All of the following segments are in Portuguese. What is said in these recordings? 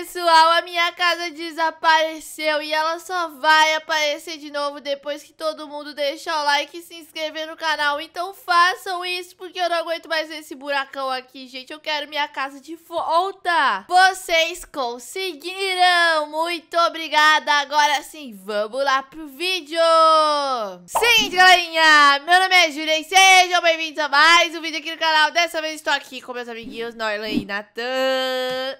pessoal, a minha casa desapareceu e ela só vai aparecer de novo depois que todo mundo deixar o like e se inscrever no canal. Então façam isso, porque eu não aguento mais esse buracão aqui, gente. Eu quero minha casa de volta. Vocês conseguiram! Muito obrigada! Agora sim, vamos lá pro vídeo! Sim, galerinha! Meu nome é Julia e sejam bem-vindos a mais um vídeo aqui no canal. Dessa vez estou aqui com meus amiguinhos Norlan e Natan.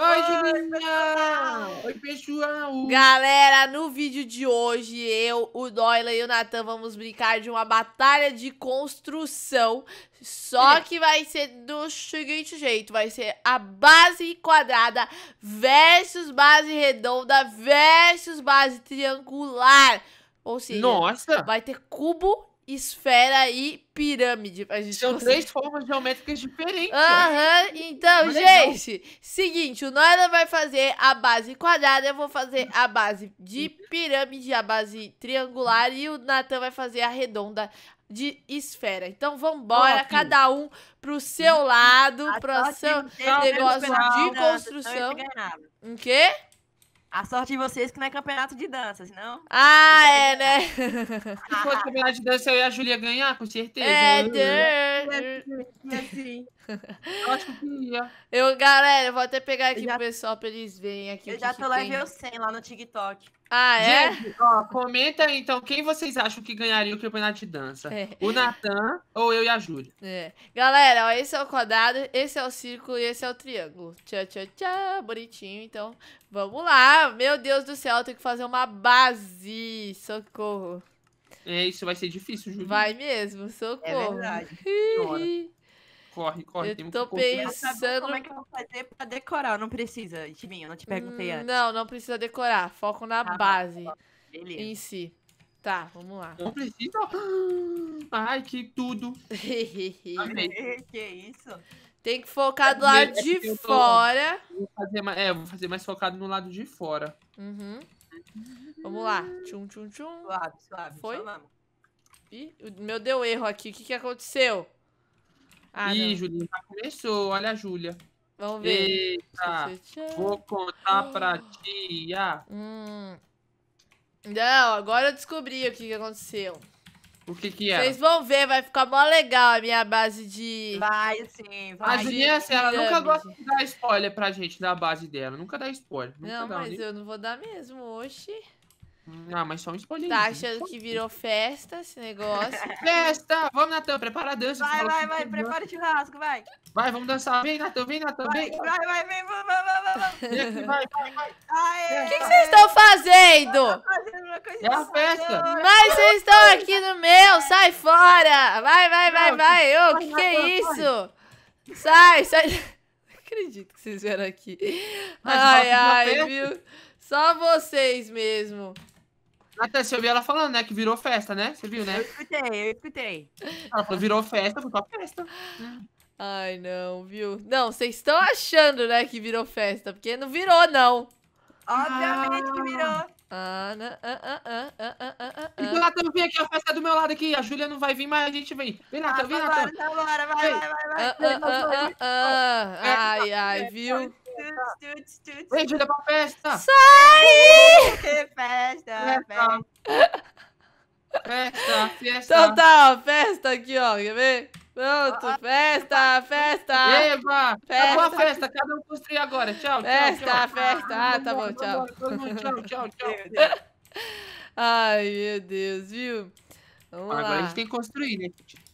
Oi, Juliana! Oi, pessoal! Galera, no vídeo de hoje, eu, o Doyle e o Natan vamos brincar de uma batalha de construção. Só hum. que vai ser do seguinte jeito: vai ser a base quadrada versus base redonda versus base triangular. Ou seja, Nossa. vai ter cubo esfera e pirâmide. A gente São consegue... três formas geométricas diferentes. Né? Aham, uhum. então, Mas é gente, legal. seguinte, o Noira vai fazer a base quadrada, eu vou fazer a base de pirâmide, a base triangular, e o Nathan vai fazer a redonda de esfera. Então vambora, oh, cada um pro seu lado, ah, pro seu negócio de construção. O quê? A sorte de vocês é que não é campeonato de dança, senão. Ah, é, é, né? Se fosse campeonato de dança, eu e a Julia ganhar, com certeza. É, assim. Eu acho que Eu, galera, vou até pegar aqui já... pro pessoal pra eles verem aqui. Eu já tô lá o 100 lá no TikTok. Ah, é? Gente, ó, comenta aí, então, quem vocês acham que ganharia o campeonato de dança? É. O Natan ou eu e a Júlia? É. Galera, ó, esse é o quadrado, esse é o círculo e esse é o triângulo. Tchau, tchau, tchau. Bonitinho, então. Vamos lá. Meu Deus do céu, tem que fazer uma base. Socorro. É, isso vai ser difícil, Júlia. Vai mesmo, é socorro. É verdade. Corre, corre. Eu tô pensando... Como é que eu vou fazer pra decorar? Não precisa, Timinho, não te hum, perguntei antes. Não, não precisa decorar. Foco na ah, base tá beleza. em si. Tá, vamos lá. Não precisa. Ai, que tudo. que isso? Tem que focar do é lado é de fora. Vou fazer mais... É, vou fazer mais focado no lado de fora. Uhum. Vamos lá. Tchum, tchum, tchum. Suave, suave. Foi? Suave. Ih, o meu deu erro aqui. O que, que aconteceu? Ah, Ih, já começou. Olha a Júlia. Vamos ver. Eita, vou contar pra ah. tia. Hum. Não, agora eu descobri o que, que aconteceu. O que que é? Vocês vão ver, vai ficar mó legal a minha base de... Vai, sim, vai. A Julinha, assim, ela nunca gosta de dar spoiler pra gente da base dela. Nunca dá spoiler. Nunca não, dá, mas eu não vou dar mesmo, oxi. Ah, mas só um spoiler. Tá achando que virou festa esse negócio? festa! Vamos, Natan, prepara a dança. Vai, vai, assim, vai, prepara o churrasco, vai. Vai, vamos dançar. Vem, Natan, vem, Natan, vem. Vai, vai, vem, vamos, vamos, vamos. Vai, vai, vai. É. O que, vocês estão fazendo? É a festa. Mas vocês estão aqui no meu, sai fora. Vai, vai, vai, vai. Ô, o que, que é isso? Sai, sai. Não acredito que vocês vieram aqui. Ai, ai, viu? Só vocês mesmo. Até você ouviu ela falando, né? Que virou festa, né? Você viu, né? Eu escutei, eu escutei. Ela falou, virou festa, virou festa. Ai, não, viu? Não, vocês estão achando, né, que virou festa, porque não virou, não. Obviamente ah. que virou. Ah, não, né? ah, ah, ah, ah, ah, ah, ah, ah, ah. Vem, Natan, vem aqui, a festa é do meu lado aqui. A Júlia não vai vir, mas a gente vem. Vem, Natan, vem, Natan. Vai, vai, vai, vai, vai. Ai, ai, viu? tuts, tuts. Vem, Júlia, pra festa! Sai! festa, festa! Festa, festa! Então tá, festa aqui, ó, quer ver? Pronto, ah, festa, ah, festa! Eba! Tá festa. Acabou a festa, cada um construir agora, tchau, festa, tchau, Festa, Festa, ah, tá bom, tchau. Tchau, tchau, tchau. Ai, meu Deus, viu? Vamos agora lá. a gente tem que construir, né, gente?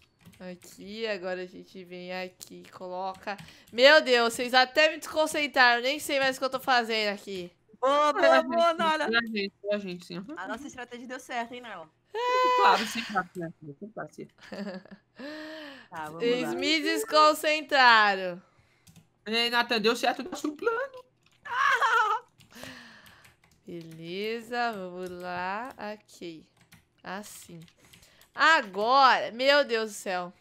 Aqui, agora a gente vem aqui e coloca... Meu Deus, vocês até me desconcentraram, nem sei mais o que eu tô fazendo aqui. Boa, boa, boa, Nala. Pra gente, a gente, sim. A nossa estratégia deu certo, hein, Nala? É. Ah. Claro, sim, sim, sim. Tá, vamos Eles me desconcentraram. Ei, Nathan, deu certo o nosso plano. Beleza, vamos lá. Aqui. Assim. Agora, meu Deus do céu.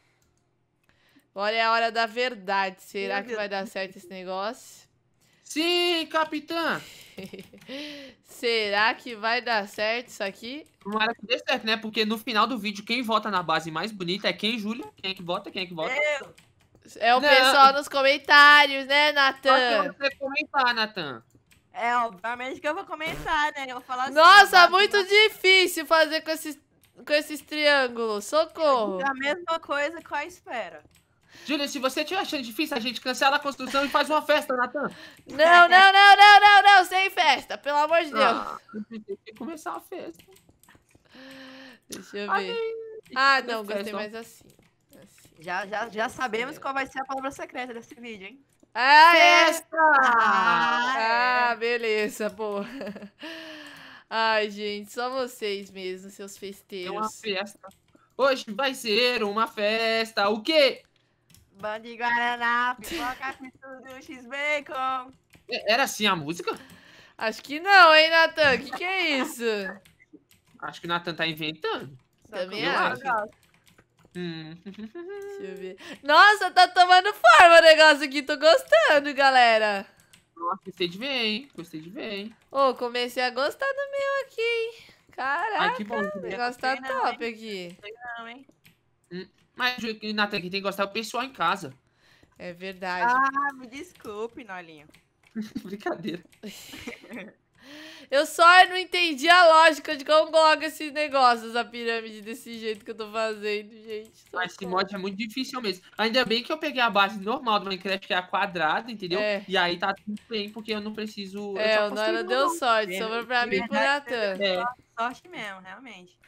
Agora é a hora da verdade. Será que vai dar certo esse negócio? Sim, capitã! Será que vai dar certo isso aqui? Tomara que dê certo, né? Porque no final do vídeo, quem vota na base mais bonita é quem, Júlia? Quem é que vota? Quem é que vota? É, é o Não. pessoal nos comentários, né, Natan? Você comentar, Natan. É, obviamente que eu vou comentar, né? Eu vou falar assim, Nossa, assim, muito mas... difícil fazer com esses com esses triângulos. Socorro. É a mesma coisa com a esfera. Júlia, se você estiver achando difícil, a gente cancela a construção e faz uma festa, Natan. Não, não, não, não, não, não, sem festa, pelo amor de Deus. Ah, tem que começar a festa. Deixa eu ah, ver. ah, não, gostei mais assim. assim. Já, já, já assim sabemos qual vai ser a palavra secreta desse vídeo, hein? Ah, é? festa! Ah, ah, é. Ah, beleza, boa. Ai, gente, só vocês mesmo, seus festeiros. É uma festa. Hoje vai ser uma festa. O quê? Bande Guaraná, pipoca tudo, X-Bacon. É, era assim a música? Acho que não, hein, Natan? O que, que é isso? Acho que o Natan tá inventando. Também acho. Hum. Deixa eu ver. Nossa, tá tomando forma o negócio aqui. Tô gostando, galera. Nossa, gostei de ver, hein? Gostei de ver, hein? Ô, oh, comecei a gostar do meu aqui, hein? Caraca, Ai, bom, o negócio tá não, top hein? aqui. Não, hein? Hum, mas, Natan, que tem que gostar é o pessoal em casa. É verdade. Ah, me desculpe, Nolinho. Brincadeira. Eu só não entendi a lógica de como coloca esses negócios, a pirâmide, desse jeito que eu tô fazendo, gente. Mas esse mod é muito difícil mesmo. Ainda bem que eu peguei a base normal do Minecraft, que é a quadrada, entendeu? É. E aí tá tudo bem, porque eu não preciso... É, o Nora deu sorte, é, sobrou pra é, mim por Natan. É. Sorte mesmo, realmente.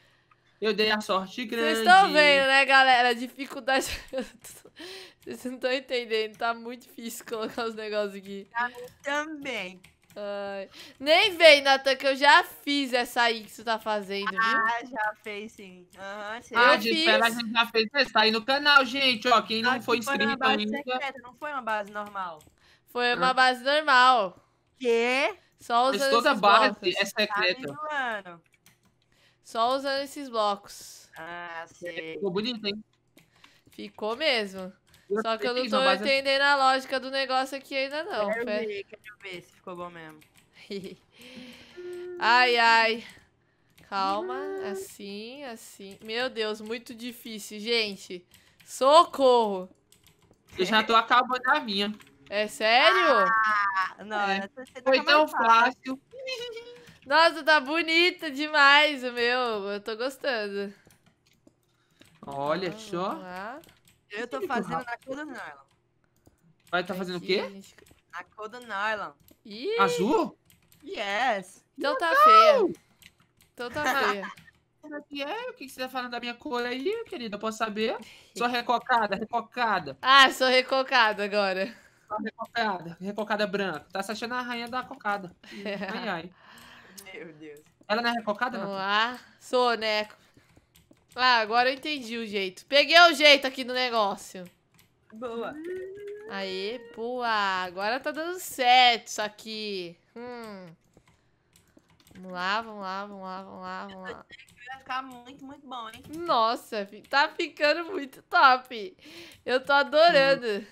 Eu dei a sorte grande. Vocês estão vendo, né, galera? A dificuldade. Vocês não estão entendendo. Tá muito difícil colocar os negócios aqui. Tá, eu também. Ai. Nem vem, Natan, que eu já fiz essa aí que você tá fazendo, viu? Ah, já fez sim. Uhum, Ah, gente, fiz. Pera, a gente já fez essa aí no canal, gente. Ó, quem não Aqui foi inscrito foi ainda. Secreta, não foi uma base normal. Foi uma ah. base normal. Que? Só usando toda esses base blocos. é secreta. Tá Só usando esses blocos. Ah, sei. Ficou bonito, hein? Ficou mesmo. Eu Só que eu não tô não, entendendo eu... a lógica do negócio aqui ainda não. Quero ver, quero ver se ficou bom mesmo. ai, ai. Calma, assim, assim. Meu Deus, muito difícil, gente. Socorro! Eu já tô acabando a minha. É sério? Ah, não, é. Tá Foi tão fácil. Nossa, tá bonita demais meu. Eu tô gostando. Olha só. Eu tô fazendo na cor do nylon. Vai tá fazendo o quê? Na cor do nylon. Ih. Azul? Yes. Então tá feia. Então tá feia. É, é? O que você tá falando da minha cor aí, querida? Eu posso saber? Sou recocada, recocada. Ah, sou recocada agora. Sou recocada, recocada branca. Tá se achando a rainha da cocada. Ai, ai. Meu Deus. Ela não é recocada, Vamos não? lá. Sou, né? Ah, agora eu entendi o jeito. Peguei o jeito aqui do negócio. Boa. Aê, boa. Agora tá dando certo isso aqui. Hum. Vamos lá, vamos lá, vamos lá, vamos lá, vamos lá. Vai ficar muito, muito bom, hein? Nossa, tá ficando muito top. Eu tô adorando.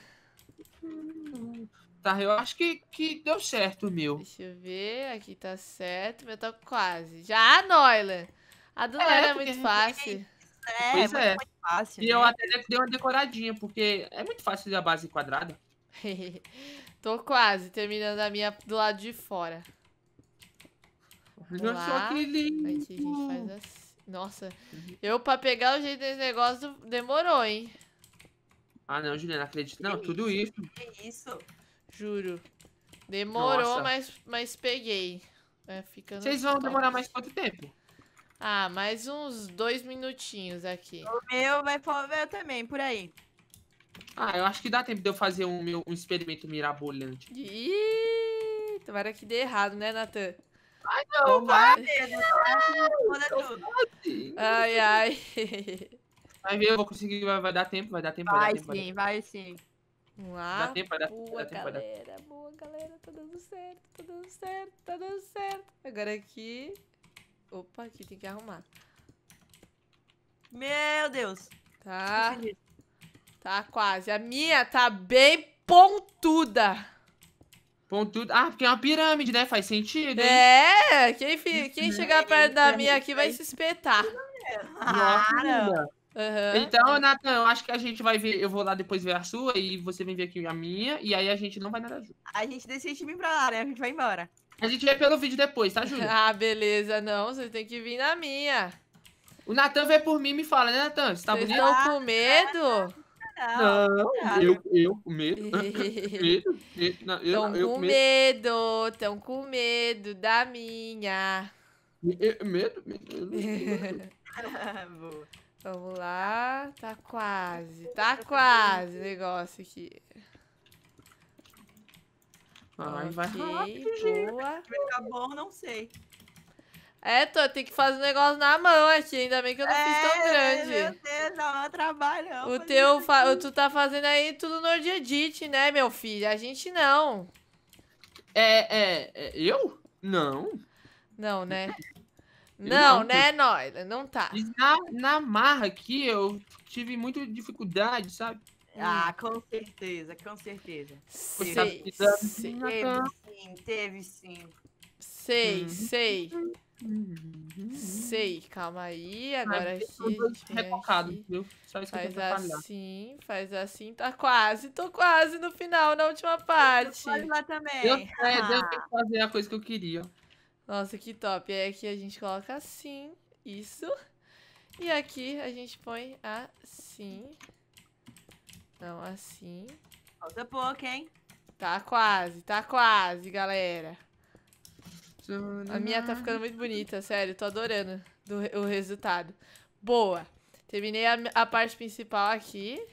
Tá, eu acho que, que deu certo o meu. Deixa eu ver, aqui tá certo, eu tô tá quase. Já Noila. A do é, Noila é muito fácil. É, pois é. fácil. E né? eu até dei uma decoradinha, porque é muito fácil fazer a base quadrada. Tô quase terminando a minha do lado de fora. Olha só que lindo. Aí, gente, faz assim. Nossa, eu pra pegar o jeito desse negócio demorou, hein? Ah, não, Juliana, acredito. Não, tudo isso. Que isso? Juro. Demorou, mas, mas peguei. É, Vocês vão demorar mais quanto tempo? Ah, mais uns dois minutinhos aqui. O meu vai pro meu também, por aí. Ah, eu acho que dá tempo de eu fazer um, meu, um experimento mirabolante. Ih, tomara que dê errado, né, Natan? Ai, não, tá? vai! Ai, ai. Vai ver, eu vou conseguir, vai, vai dar tempo, vai dar tempo, vai, vai dar tempo. Sim, vai sim, vai sim. Vamos lá. Dá tempo, vai dar tempo, boa, tempo, galera, boa, galera, tá dando certo, tá dando certo, tá dando certo. Agora aqui... Opa, aqui tem que arrumar. Meu Deus. Tá. Tá quase. A minha tá bem pontuda. Pontuda. Ah, porque é uma pirâmide, né? Faz sentido. Hein? É, quem, fi... quem né? chegar perto da minha aqui vai se espetar. Cara. Uhum. Então, Natan, eu acho que a gente vai ver. Eu vou lá depois ver a sua e você vem ver aqui a minha. E aí a gente não vai nada junto. A gente decide vir pra lá, né? A gente vai embora. A gente vê pelo vídeo depois, tá, Júlio? ah, beleza. Não, você tem que vir na minha. O Natan vê por mim e me fala, né, Natan? Você tá Vocês bonito? estão com medo? Não, eu, eu com medo. medo, medo não, eu, tão eu, com medo. tão com medo da minha. medo, medo. medo. Vamos lá, tá quase, tá quase o negócio aqui. Ai, vai okay, rápido, gente. boa. Tá bom, não sei. É, tô, tem que fazer um negócio na mão aqui, ainda bem que eu não é, fiz tão é, grande. Meu Deus, é, não, trabalho. O teu, tu tá fazendo aí tudo no Edit, né, meu filho? A gente não. É, é, é eu? Não. Não, né? não, não, né, Noila? Não tá. Na, na marra aqui, eu tive muita dificuldade, sabe? É. Ah, com certeza, com certeza. Sei, teve sim, teve sim. Sei, uhum. sei. Uhum. Sei, calma aí. Agora aqui. recocado, viu? Só isso faz que eu assim, faz assim, tá quase, tô quase no final, na última parte. Eu lá também. Eu, é, ah. eu que fazer a coisa que eu queria. Nossa, que top. É que a gente coloca assim, isso. E aqui a gente põe assim. Então, assim. Falta pouco, hein? Tá quase, tá quase, galera. A minha tá ficando muito bonita, sério. Tô adorando do, o resultado. Boa. Terminei a, a parte principal aqui.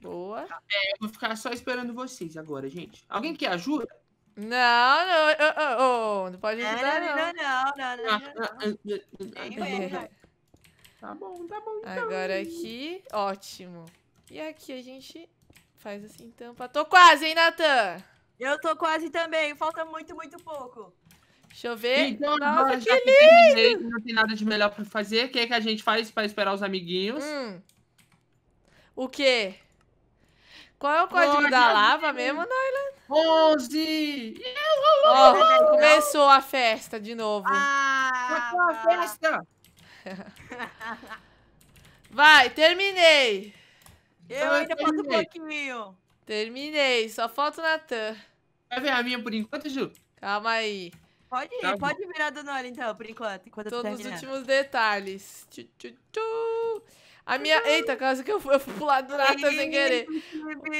Boa. Tá, é, vou ficar só esperando vocês agora, gente. Alguém quer ajuda? Não, não, oh, oh, oh, não pode ajudar, não. Não, não, não, não. não, não, não. Tá bom, tá bom. Então. Agora aqui, ótimo. E aqui a gente faz assim, tampa. Tô quase, hein, Natan? Eu tô quase também, falta muito, muito pouco. Deixa eu ver. Então, Nossa, que lindo! Que não tem nada de melhor pra fazer. O que, é que a gente faz pra esperar os amiguinhos? Hum. O quê? Qual é o código da lava mesmo, Naila? 11! Oh, começou a festa de novo. Ah, a festa! Vai, terminei. Eu ainda falta um pouquinho. Terminei, só falta o Natan. Vai ver a minha por enquanto, Ju? Calma aí. Pode ir, Calma. Tá pode virar do Nora então, por enquanto. enquanto Todos os últimos detalhes. Tchu, tchu, tchu. A minha. Eita, quase que eu fui, eu fui pular do Natan sem querer.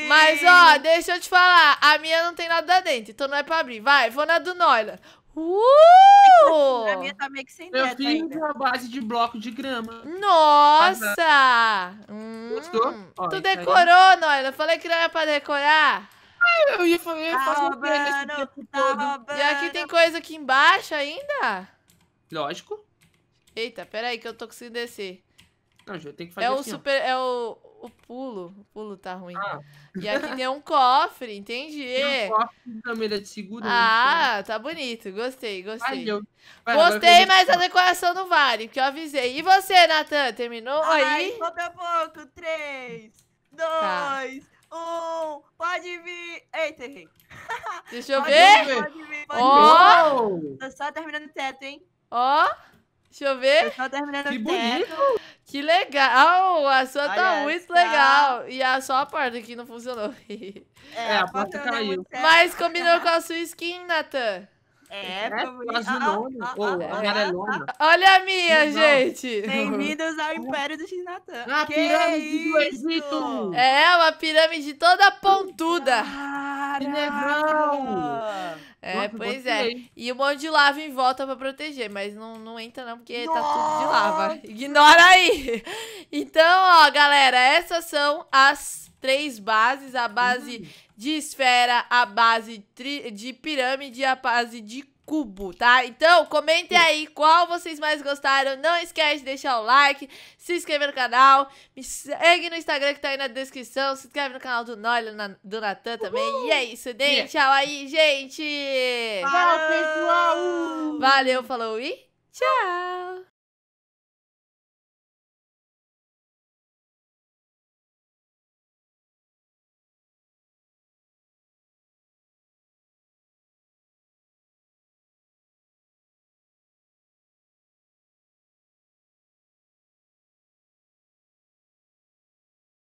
Mas, ó, deixa eu te falar. A minha não tem nada dentro, então não é pra abrir. Vai, vou na do Noila. Uh! tá meio que sem Eu fiz ainda. uma base de bloco de grama. Nossa! hum. Gostou? Olha, tu decorou, Noia. Eu falei que não era pra decorar. Ah, eu ia falar, eu tá faço roubando, um tá E aqui tem coisa aqui embaixo ainda? Lógico. Eita, peraí que eu tô conseguindo descer. Não, eu tenho que é fazer é assim, super, ó. É o o pulo. O pulo tá ruim. Ah. E aqui tem um cofre, entendi. Tem um é. cofre câmera de segurança. Ah, tá bonito. Gostei, gostei. Valeu. Valeu. Gostei, mas a decoração não vale, porque eu avisei. E você, Natan, terminou Ai, aí? Falta pouco. Três, tá. dois, tá. um. Pode vir. Eita, errei. Deixa eu pode ver. pode vir, pode oh. vir. só terminando o teto, hein? Ó. Oh. Deixa eu ver. Eu tô terminando que bonito. Que legal. A ah, sua tá Olha tá muito legal. E a só a porta aqui não funcionou. É, é a, porta, é caiu. Mas combinou com a sua skin, Nathan. É, foi bonito. Olha a minha, não. gente. Bem-vindos ao Império do Xinatan. A que pirâmide isso? do Egito. É, uma pirâmide toda pontuda. Caramba. É, Nossa, pois é. E um monte de lava em volta pra proteger, mas não, não entra não, porque Nossa. tá tudo de lava. Ignora aí. Então, ó, galera, essas são as três bases. A base... Hum de esfera, a base de pirâmide, a base de cubo, tá? Então, comentem aí qual vocês mais gostaram. Não esquece de deixar o like, se inscrever no canal, me segue no Instagram que tá aí na descrição, se inscreve no canal do Noyle, do Natan também. Uhul. E é isso, dei yeah. tchau aí, gente! Tchau, pessoal! Valeu, falou e tchau!